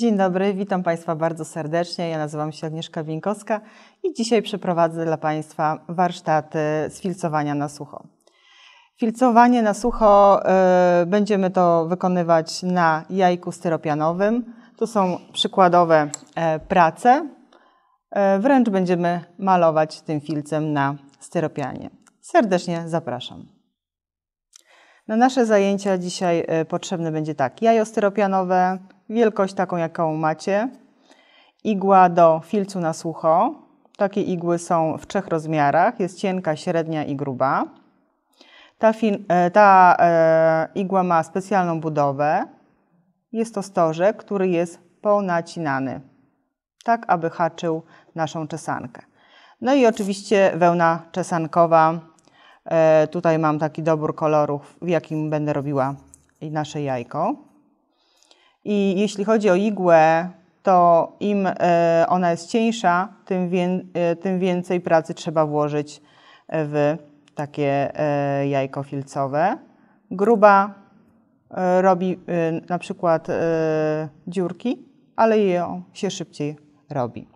Dzień dobry, witam Państwa bardzo serdecznie. Ja nazywam się Agnieszka Wieńkowska i dzisiaj przeprowadzę dla Państwa warsztaty z filcowania na sucho. Filcowanie na sucho y, będziemy to wykonywać na jajku styropianowym. Tu są przykładowe e, prace. E, wręcz będziemy malować tym filcem na styropianie. Serdecznie zapraszam. Na nasze zajęcia dzisiaj e, potrzebne będzie tak jajo styropianowe, wielkość taką, jaką macie. Igła do filcu na sucho. Takie igły są w trzech rozmiarach. Jest cienka, średnia i gruba. Ta, e, ta e, igła ma specjalną budowę. Jest to stożek, który jest ponacinany, tak aby haczył naszą czesankę. No i oczywiście wełna czesankowa. E, tutaj mam taki dobór kolorów, w jakim będę robiła nasze jajko. I jeśli chodzi o igłę, to im e, ona jest cieńsza, tym, wie, e, tym więcej pracy trzeba włożyć w takie e, jajko filcowe. Gruba robi na przykład dziurki, ale ją się szybciej robi.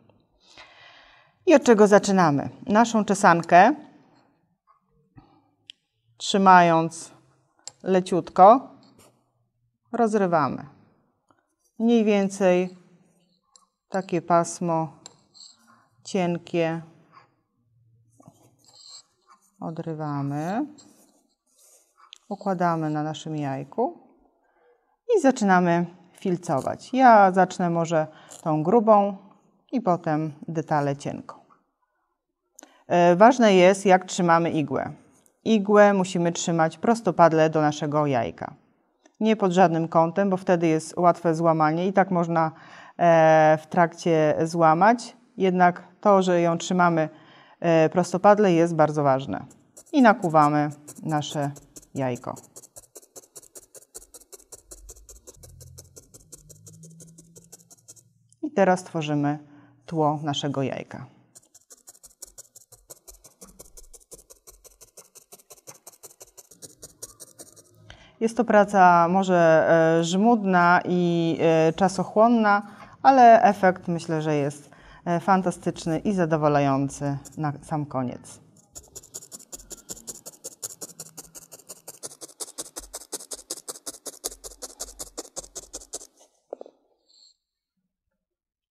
I od czego zaczynamy? Naszą czesankę trzymając leciutko rozrywamy mniej więcej takie pasmo cienkie odrywamy, układamy na naszym jajku i zaczynamy filcować. Ja zacznę może tą grubą i potem detale cienką. E, ważne jest, jak trzymamy igłę. Igłę musimy trzymać prostopadle do naszego jajka nie pod żadnym kątem, bo wtedy jest łatwe złamanie i tak można e, w trakcie złamać. Jednak to, że ją trzymamy e, prostopadle jest bardzo ważne. I nakuwamy nasze jajko. I teraz tworzymy tło naszego jajka. Jest to praca może e, żmudna i e, czasochłonna, ale efekt myślę, że jest e, fantastyczny i zadowalający na sam koniec.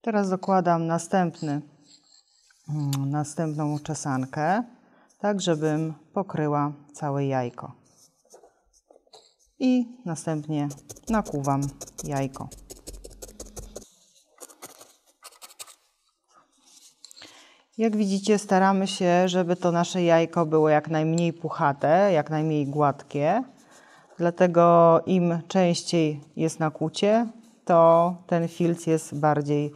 Teraz dokładam następny, mm, następną czesankę, tak żebym pokryła całe jajko i następnie nakuwam jajko. Jak widzicie, staramy się, żeby to nasze jajko było jak najmniej puchate, jak najmniej gładkie. Dlatego im częściej jest nakucie, to ten filc jest bardziej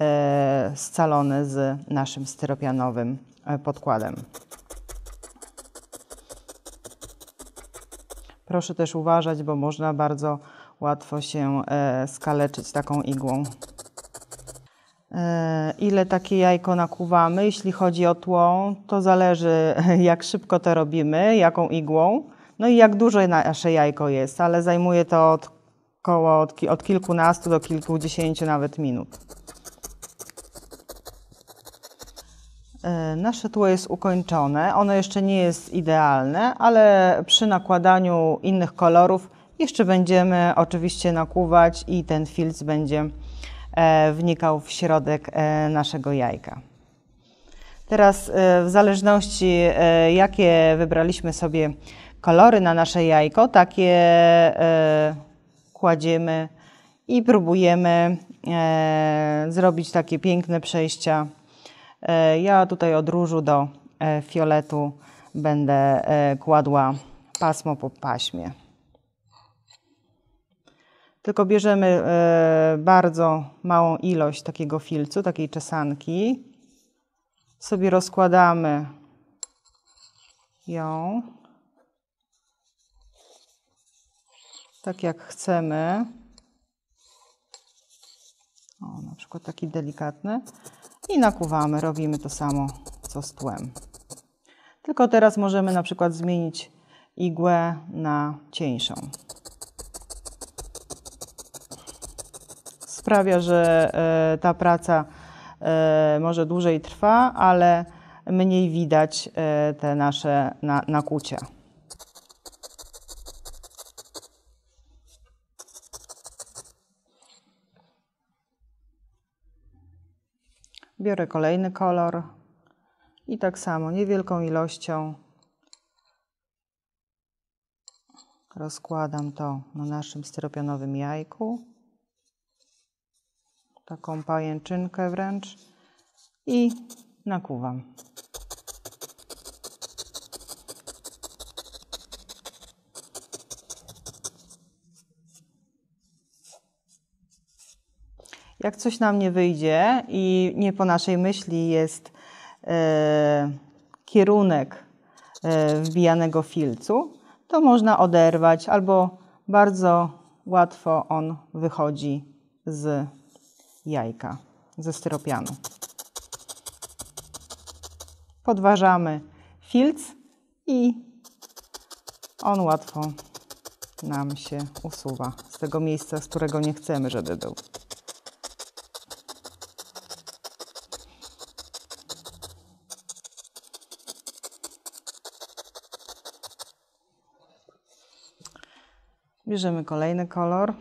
e, scalony z naszym styropianowym e, podkładem. Proszę też uważać, bo można bardzo łatwo się e, skaleczyć taką igłą. E, ile takie jajko nakuwamy? Jeśli chodzi o tło, to zależy jak szybko to robimy, jaką igłą, no i jak duże nasze jajko jest, ale zajmuje to od, koło, od, od kilkunastu do kilkudziesięciu nawet minut. E, nasze tło jest ukończone. Ono jeszcze nie jest idealne, ale przy nakładaniu innych kolorów jeszcze będziemy oczywiście nakłuwać i ten filc będzie e, wnikał w środek e, naszego jajka. Teraz w zależności jakie wybraliśmy sobie kolory na nasze jajko, takie kładziemy i próbujemy zrobić takie piękne przejścia E, ja tutaj od różu do e, fioletu będę e, kładła pasmo po paśmie. Tylko bierzemy bardzo małą ilość takiego filcu, takiej czesanki. Sobie rozkładamy ją tak jak chcemy. O, na przykład taki delikatny i nakuwamy, robimy to samo co z tłem. Tylko teraz możemy na przykład zmienić igłę na cieńszą. Sprawia, że e, ta praca e, może dłużej trwa, ale mniej widać e, te nasze nakucia. Biorę kolejny kolor i tak samo niewielką ilością rozkładam to na naszym styropianowym jajku. Taką pajęczynkę wręcz i nakuwam. jak coś nam nie wyjdzie i nie po naszej myśli jest e, kierunek e, wbijanego filcu, to można oderwać albo bardzo łatwo on wychodzi z jajka, ze styropianu. Podważamy filc i on łatwo nam się usuwa z tego miejsca, z którego nie chcemy, żeby był. Bierzemy kolejny kolor.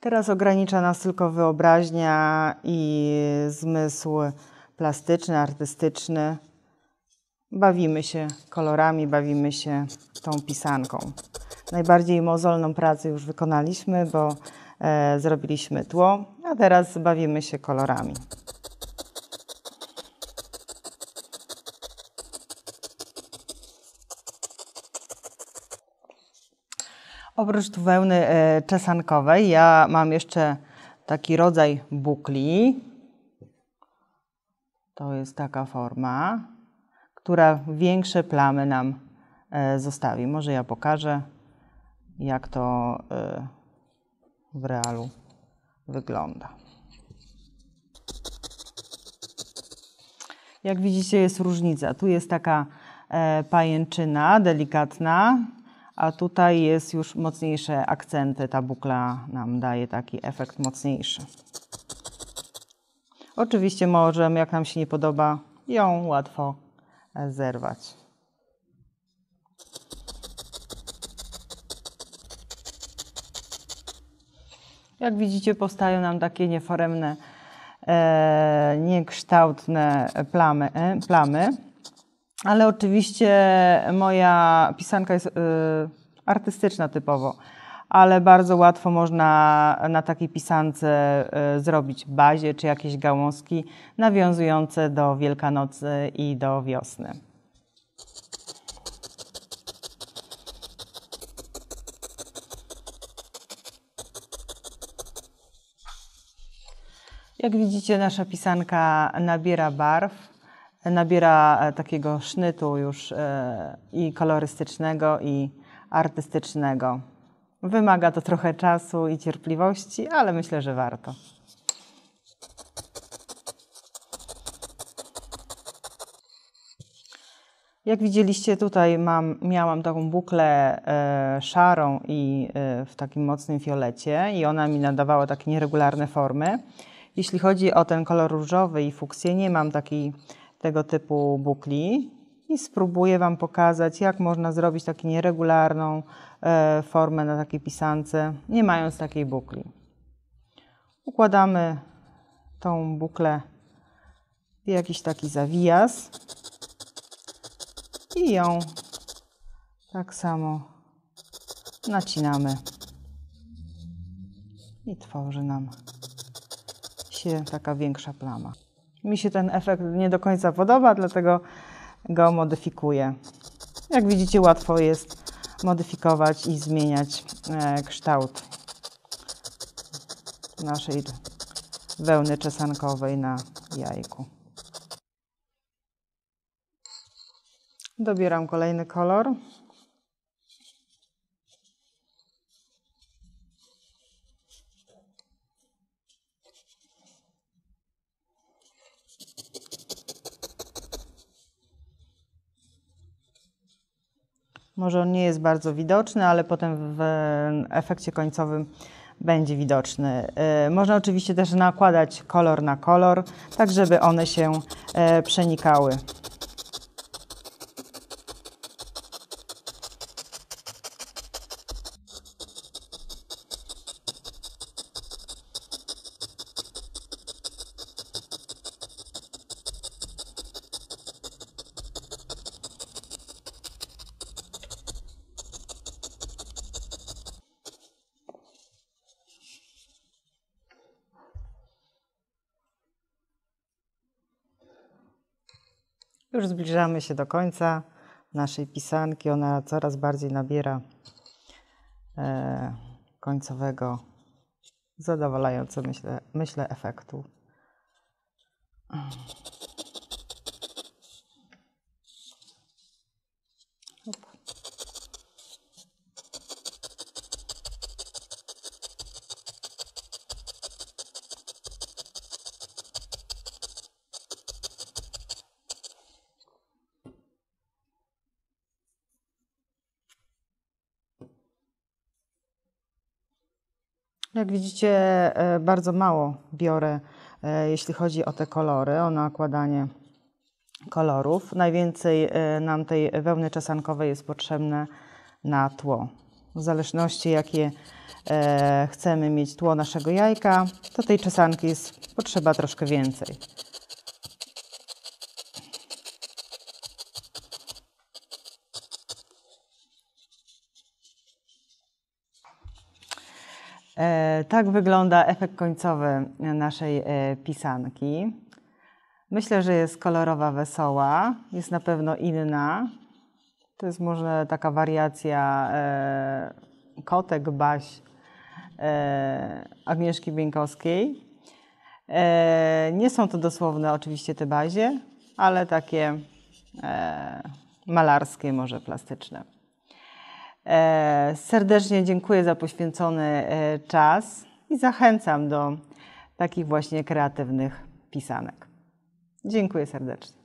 Teraz ogranicza nas tylko wyobraźnia i zmysł plastyczny, artystyczny. Bawimy się kolorami, bawimy się tą pisanką. Najbardziej mozolną pracę już wykonaliśmy, bo E, zrobiliśmy tło, a teraz bawimy się kolorami. Oprócz tu wełny e, czesankowej ja mam jeszcze taki rodzaj bukli. To jest taka forma, która większe plamy nam e, zostawi. Może ja pokażę, jak to w realu wygląda. Jak widzicie, jest różnica. Tu jest taka e, pajęczyna delikatna, a tutaj jest już mocniejsze akcenty. Ta bukla nam daje taki efekt mocniejszy. Oczywiście możemy, jak nam się nie podoba, ją łatwo e, zerwać. Jak widzicie, powstają nam takie nieforemne, e, niekształtne plamy, e, plamy. Ale oczywiście moja pisanka jest e, artystyczna typowo, ale bardzo łatwo można na takiej pisance e, zrobić bazie czy jakieś gałązki nawiązujące do Wielkanocy i do wiosny. Jak widzicie, nasza pisanka nabiera barw, nabiera e, takiego sznytu już e, i kolorystycznego, i artystycznego. Wymaga to trochę czasu i cierpliwości, ale myślę, że warto. Jak widzieliście tutaj mam, miałam taką buklę e, szarą i e, w takim mocnym fiolecie i ona mi nadawała takie nieregularne formy. Jeśli chodzi o ten kolor różowy i fuksję, nie mam takiej tego typu bukli i spróbuję Wam pokazać, jak można zrobić taką nieregularną e, formę na takiej pisance, nie mając takiej bukli. Układamy tą buklę w jakiś taki zawijas i ją tak samo nacinamy i tworzy nam się taka większa plama. Mi się ten efekt nie do końca podoba, dlatego go modyfikuję. Jak widzicie, łatwo jest modyfikować i zmieniać e, kształt naszej wełny czesankowej na jajku. Dobieram kolejny kolor. Może on nie jest bardzo widoczny, ale potem w efekcie końcowym będzie widoczny. Y, można oczywiście też nakładać kolor na kolor, tak żeby one się e, przenikały. Już zbliżamy się do końca naszej pisanki. Ona coraz bardziej nabiera e, końcowego, zadowalającego, myślę, myślę efektu. No jak widzicie, e, bardzo mało biorę, e, jeśli chodzi o te kolory, o nakładanie kolorów. Najwięcej e, nam tej wełny czesankowej jest potrzebne na tło. W zależności jakie chcemy mieć tło naszego jajka, to tej czesanki jest potrzeba troszkę więcej. E, tak wygląda efekt końcowy naszej e, pisanki. Myślę, że jest kolorowa, wesoła, jest na pewno inna. To jest może taka wariacja e, kotek, baś Agnieszki Bieńkowskiej. Nie są to dosłowne oczywiście te bazie, ale takie malarskie, może plastyczne. E, serdecznie dziękuję za poświęcony e, czas i zachęcam do takich właśnie kreatywnych pisanek. Dziękuję serdecznie.